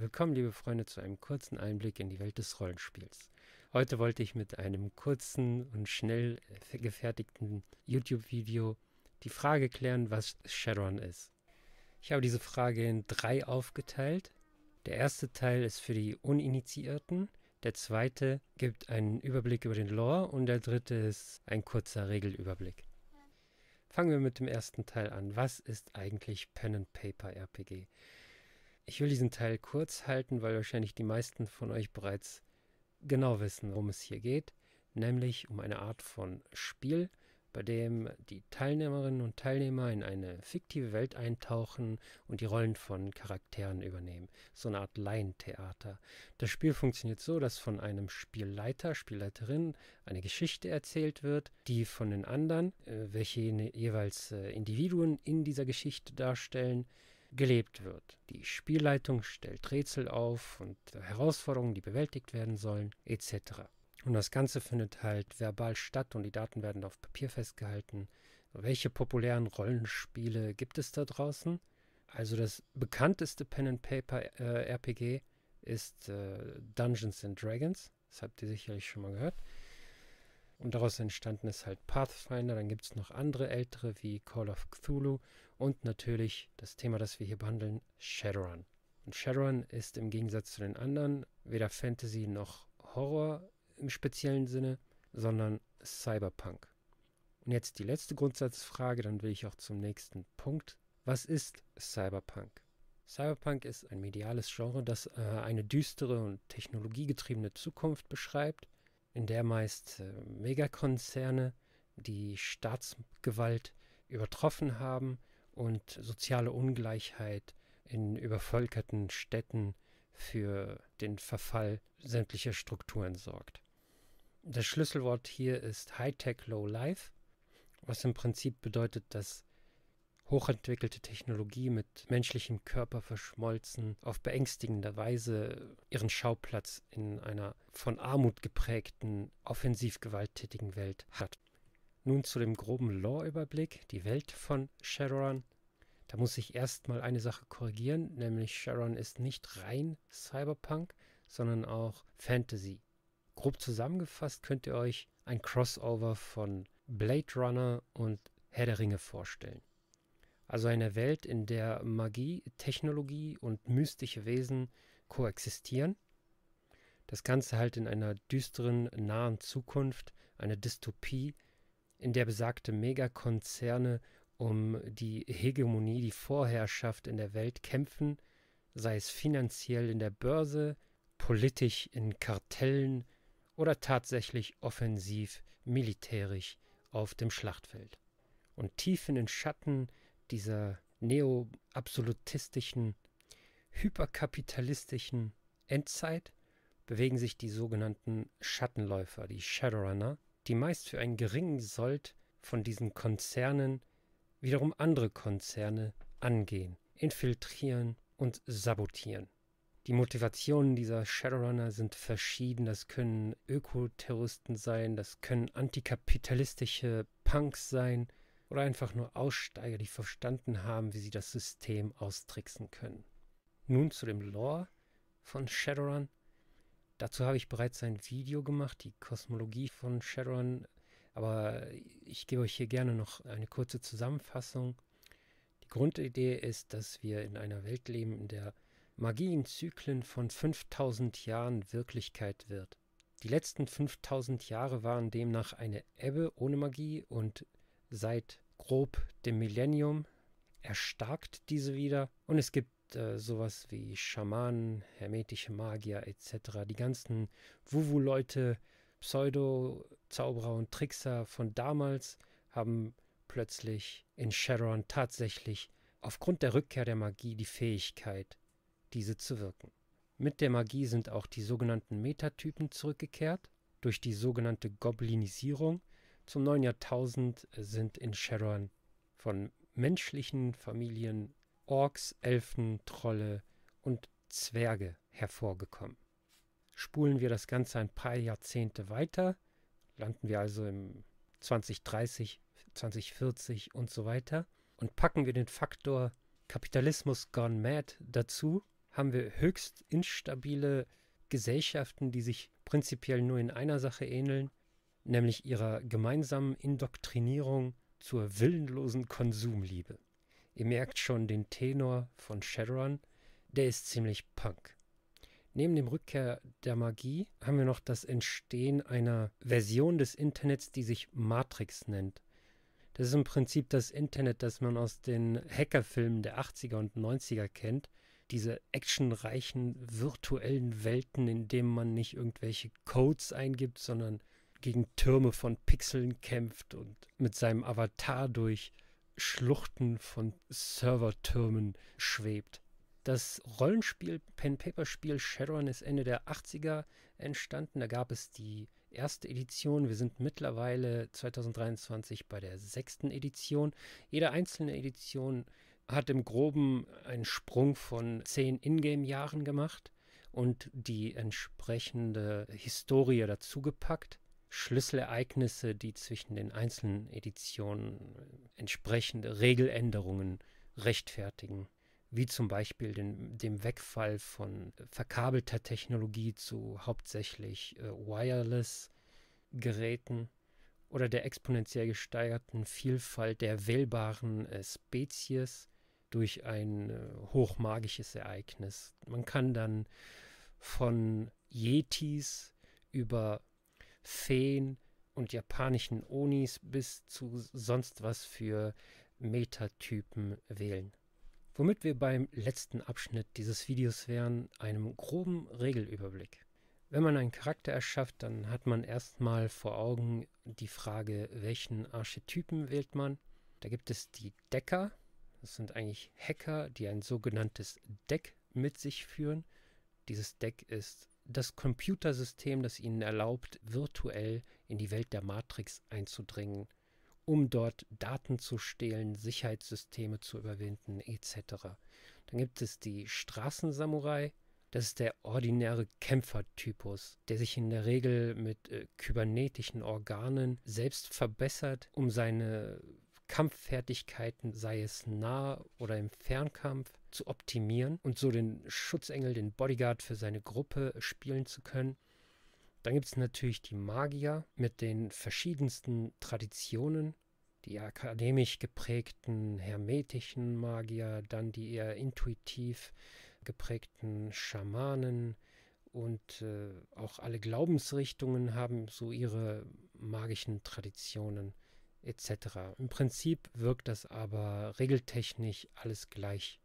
Willkommen, liebe Freunde, zu einem kurzen Einblick in die Welt des Rollenspiels. Heute wollte ich mit einem kurzen und schnell äh, gefertigten YouTube-Video die Frage klären, was Shadowrun ist. Ich habe diese Frage in drei aufgeteilt. Der erste Teil ist für die Uninitiierten, der zweite gibt einen Überblick über den Lore und der dritte ist ein kurzer Regelüberblick. Fangen wir mit dem ersten Teil an. Was ist eigentlich Pen and Paper RPG? Ich will diesen Teil kurz halten, weil wahrscheinlich die meisten von euch bereits genau wissen, worum es hier geht, nämlich um eine Art von Spiel, bei dem die Teilnehmerinnen und Teilnehmer in eine fiktive Welt eintauchen und die Rollen von Charakteren übernehmen. So eine Art Laientheater. Das Spiel funktioniert so, dass von einem Spielleiter, Spielleiterin eine Geschichte erzählt wird, die von den anderen, äh, welche jeweils äh, Individuen in dieser Geschichte darstellen, gelebt wird. Die Spielleitung stellt Rätsel auf und Herausforderungen, die bewältigt werden sollen, etc. Und das Ganze findet halt verbal statt und die Daten werden auf Papier festgehalten. Welche populären Rollenspiele gibt es da draußen? Also das bekannteste Pen and Paper äh, RPG ist äh, Dungeons and Dragons. Das habt ihr sicherlich schon mal gehört. Und daraus entstanden ist halt Pathfinder. Dann gibt es noch andere ältere wie Call of Cthulhu und natürlich das Thema, das wir hier behandeln, Shadowrun. Und Shadowrun ist im Gegensatz zu den anderen weder Fantasy noch Horror im speziellen Sinne, sondern Cyberpunk. Und jetzt die letzte Grundsatzfrage, dann will ich auch zum nächsten Punkt. Was ist Cyberpunk? Cyberpunk ist ein mediales Genre, das äh, eine düstere und technologiegetriebene Zukunft beschreibt, in der meist äh, Megakonzerne die Staatsgewalt übertroffen haben und soziale Ungleichheit in übervölkerten Städten für den Verfall sämtlicher Strukturen sorgt. Das Schlüsselwort hier ist Hightech Low Life, was im Prinzip bedeutet, dass hochentwickelte Technologie mit menschlichem Körper verschmolzen, auf beängstigender Weise ihren Schauplatz in einer von Armut geprägten, offensiv gewalttätigen Welt hat. Nun zu dem groben Lore-Überblick, die Welt von Shadowrun. Da muss ich erstmal eine Sache korrigieren, nämlich Shadowrun ist nicht rein Cyberpunk, sondern auch Fantasy. Grob zusammengefasst könnt ihr euch ein Crossover von Blade Runner und Herr der Ringe vorstellen. Also eine Welt, in der Magie, Technologie und mystische Wesen koexistieren. Das Ganze halt in einer düsteren, nahen Zukunft, einer Dystopie, in der besagte Megakonzerne um die Hegemonie, die Vorherrschaft in der Welt kämpfen, sei es finanziell in der Börse, politisch in Kartellen oder tatsächlich offensiv militärisch auf dem Schlachtfeld. Und tief in den Schatten dieser neo-absolutistischen, hyperkapitalistischen Endzeit bewegen sich die sogenannten Schattenläufer, die Shadowrunner, die meist für einen geringen Sold von diesen Konzernen wiederum andere Konzerne angehen, infiltrieren und sabotieren. Die Motivationen dieser Shadowrunner sind verschieden. Das können Ökoterroristen sein, das können antikapitalistische Punks sein oder einfach nur Aussteiger, die verstanden haben, wie sie das System austricksen können. Nun zu dem Lore von Shadowrun Dazu habe ich bereits ein Video gemacht, die Kosmologie von Sharon, aber ich gebe euch hier gerne noch eine kurze Zusammenfassung. Die Grundidee ist, dass wir in einer Welt leben, in der Magie in Zyklen von 5000 Jahren Wirklichkeit wird. Die letzten 5000 Jahre waren demnach eine Ebbe ohne Magie und seit grob dem Millennium erstarkt diese wieder und es gibt äh, sowas wie Schamanen, hermetische Magier etc., die ganzen Wuwu-Leute, Pseudo-Zauberer und Trickser von damals haben plötzlich in Sharon tatsächlich aufgrund der Rückkehr der Magie die Fähigkeit, diese zu wirken. Mit der Magie sind auch die sogenannten Metatypen zurückgekehrt. Durch die sogenannte Goblinisierung zum neuen Jahrtausend sind in Sharon von menschlichen Familien Orks, Elfen, Trolle und Zwerge hervorgekommen. Spulen wir das Ganze ein paar Jahrzehnte weiter, landen wir also im 2030, 2040 und so weiter und packen wir den Faktor Kapitalismus gone mad dazu, haben wir höchst instabile Gesellschaften, die sich prinzipiell nur in einer Sache ähneln, nämlich ihrer gemeinsamen Indoktrinierung zur willenlosen Konsumliebe. Ihr merkt schon den Tenor von Shadowrun, der ist ziemlich punk. Neben dem Rückkehr der Magie haben wir noch das Entstehen einer Version des Internets, die sich Matrix nennt. Das ist im Prinzip das Internet, das man aus den Hackerfilmen der 80er und 90er kennt. Diese actionreichen virtuellen Welten, in denen man nicht irgendwelche Codes eingibt, sondern gegen Türme von Pixeln kämpft und mit seinem Avatar durch Schluchten von Servertürmen schwebt. Das Rollenspiel, Pen-Paper-Spiel Shadowrun ist Ende der 80er entstanden. Da gab es die erste Edition. Wir sind mittlerweile 2023 bei der sechsten Edition. Jede einzelne Edition hat im groben einen Sprung von zehn Ingame-Jahren gemacht und die entsprechende Historie dazugepackt. Schlüsselereignisse, die zwischen den einzelnen Editionen entsprechende Regeländerungen rechtfertigen, wie zum Beispiel den, dem Wegfall von verkabelter Technologie zu hauptsächlich äh, Wireless-Geräten oder der exponentiell gesteigerten Vielfalt der wählbaren äh, Spezies durch ein äh, hochmagisches Ereignis. Man kann dann von Yetis über Feen und japanischen Onis bis zu sonst was für Metatypen wählen. Womit wir beim letzten Abschnitt dieses Videos wären, einem groben Regelüberblick. Wenn man einen Charakter erschafft, dann hat man erstmal vor Augen die Frage, welchen Archetypen wählt man. Da gibt es die Decker, das sind eigentlich Hacker, die ein sogenanntes Deck mit sich führen. Dieses Deck ist das Computersystem, das ihnen erlaubt, virtuell in die Welt der Matrix einzudringen, um dort Daten zu stehlen, Sicherheitssysteme zu überwinden, etc. Dann gibt es die Straßensamurai, das ist der ordinäre Kämpfertypus, der sich in der Regel mit äh, kybernetischen Organen selbst verbessert, um seine Kampffertigkeiten, sei es nah oder im Fernkampf, zu optimieren und so den Schutzengel, den Bodyguard für seine Gruppe spielen zu können. Dann gibt es natürlich die Magier mit den verschiedensten Traditionen, die akademisch geprägten hermetischen Magier, dann die eher intuitiv geprägten Schamanen und äh, auch alle Glaubensrichtungen haben so ihre magischen Traditionen etc. Im Prinzip wirkt das aber regeltechnisch alles gleich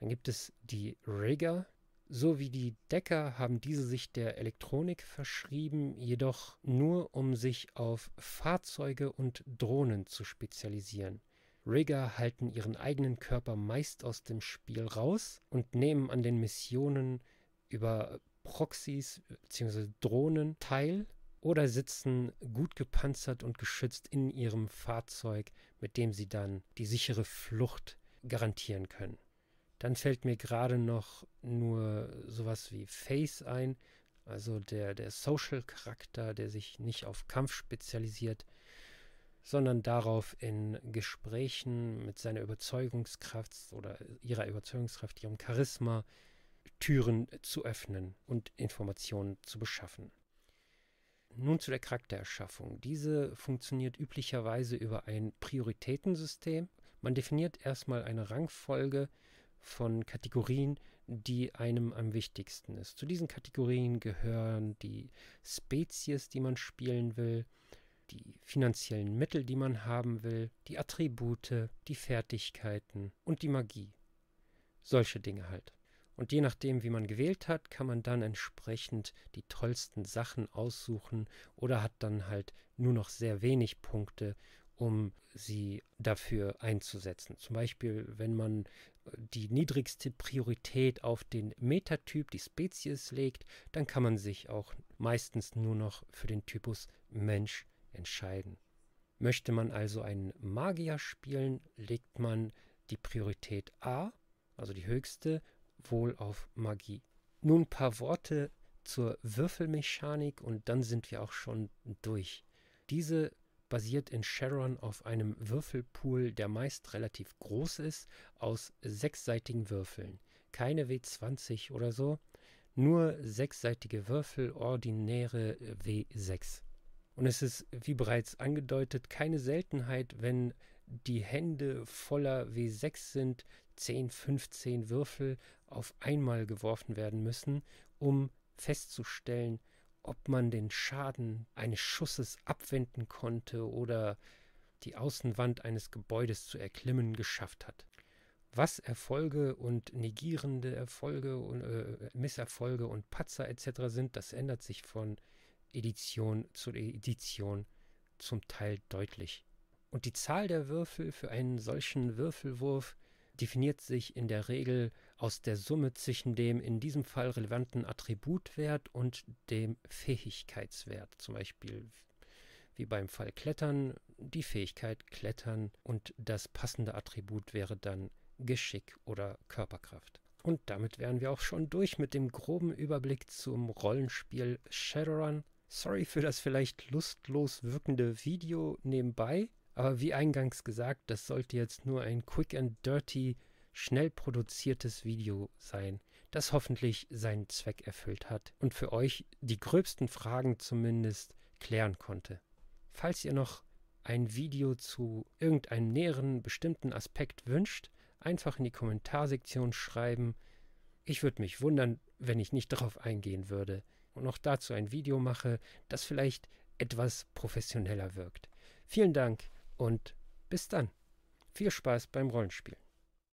dann gibt es die Rigger. So wie die Decker haben diese sich der Elektronik verschrieben, jedoch nur um sich auf Fahrzeuge und Drohnen zu spezialisieren. Rigger halten ihren eigenen Körper meist aus dem Spiel raus und nehmen an den Missionen über Proxys bzw. Drohnen teil oder sitzen gut gepanzert und geschützt in ihrem Fahrzeug, mit dem sie dann die sichere Flucht garantieren können. Dann fällt mir gerade noch nur sowas wie Face ein, also der, der Social-Charakter, der sich nicht auf Kampf spezialisiert, sondern darauf in Gesprächen mit seiner Überzeugungskraft oder ihrer Überzeugungskraft, ihrem Charisma, Türen zu öffnen und Informationen zu beschaffen. Nun zu der Charaktererschaffung. Diese funktioniert üblicherweise über ein Prioritätensystem. Man definiert erstmal eine Rangfolge von Kategorien, die einem am wichtigsten ist. Zu diesen Kategorien gehören die Spezies, die man spielen will, die finanziellen Mittel, die man haben will, die Attribute, die Fertigkeiten und die Magie. Solche Dinge halt. Und je nachdem, wie man gewählt hat, kann man dann entsprechend die tollsten Sachen aussuchen oder hat dann halt nur noch sehr wenig Punkte um sie dafür einzusetzen. Zum Beispiel, wenn man die niedrigste Priorität auf den Metatyp, die Spezies legt, dann kann man sich auch meistens nur noch für den Typus Mensch entscheiden. Möchte man also einen Magier spielen, legt man die Priorität A, also die höchste, wohl auf Magie. Nun ein paar Worte zur Würfelmechanik und dann sind wir auch schon durch. Diese basiert in Sharon auf einem Würfelpool, der meist relativ groß ist, aus sechsseitigen Würfeln. Keine W20 oder so, nur sechsseitige Würfel, ordinäre äh, W6. Und es ist, wie bereits angedeutet, keine Seltenheit, wenn die Hände voller W6 sind, 10, 15 Würfel auf einmal geworfen werden müssen, um festzustellen, ob man den Schaden eines Schusses abwenden konnte oder die Außenwand eines Gebäudes zu erklimmen geschafft hat. Was Erfolge und negierende Erfolge und äh, Misserfolge und Patzer etc. sind, das ändert sich von Edition zu Edition zum Teil deutlich. Und die Zahl der Würfel für einen solchen Würfelwurf definiert sich in der Regel aus der Summe zwischen dem in diesem Fall relevanten Attributwert und dem Fähigkeitswert. Zum Beispiel wie beim Fall Klettern, die Fähigkeit Klettern und das passende Attribut wäre dann Geschick oder Körperkraft. Und damit wären wir auch schon durch mit dem groben Überblick zum Rollenspiel Shadowrun. Sorry für das vielleicht lustlos wirkende Video nebenbei. Aber wie eingangs gesagt, das sollte jetzt nur ein quick and dirty, schnell produziertes Video sein, das hoffentlich seinen Zweck erfüllt hat und für euch die gröbsten Fragen zumindest klären konnte. Falls ihr noch ein Video zu irgendeinem näheren bestimmten Aspekt wünscht, einfach in die Kommentarsektion schreiben. Ich würde mich wundern, wenn ich nicht darauf eingehen würde und noch dazu ein Video mache, das vielleicht etwas professioneller wirkt. Vielen Dank und bis dann. Viel Spaß beim Rollenspielen.